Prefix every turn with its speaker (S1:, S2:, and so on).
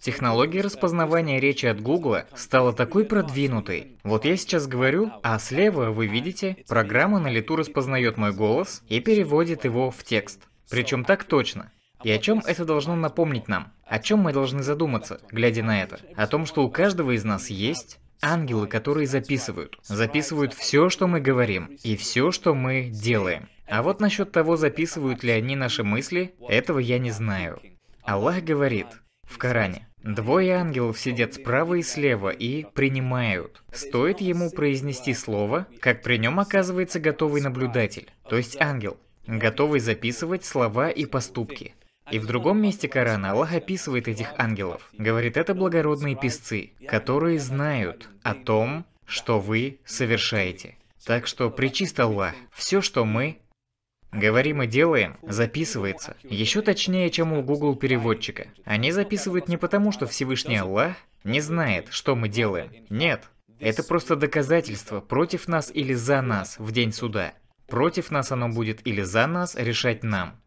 S1: Технология распознавания речи от Google стала такой продвинутой. Вот я сейчас говорю, а слева вы видите, программа на лету распознает мой голос и переводит его в текст. Причем так точно. И о чем это должно напомнить нам? О чем мы должны задуматься, глядя на это? О том, что у каждого из нас есть ангелы, которые записывают. Записывают все, что мы говорим, и все, что мы делаем. А вот насчет того, записывают ли они наши мысли, этого я не знаю. Аллах говорит, в Коране. Двое ангелов сидят справа и слева и принимают. Стоит ему произнести слово, как при нем оказывается готовый наблюдатель, то есть ангел, готовый записывать слова и поступки. И в другом месте Корана Аллах описывает этих ангелов. Говорит, это благородные песцы, которые знают о том, что вы совершаете. Так что причист Аллах, все, что мы Говорим и делаем записывается еще точнее, чем у Google переводчика. Они записывают не потому, что Всевышний Аллах не знает, что мы делаем. Нет. Это просто доказательство против нас или за нас в день суда. Против нас оно будет или за нас решать нам.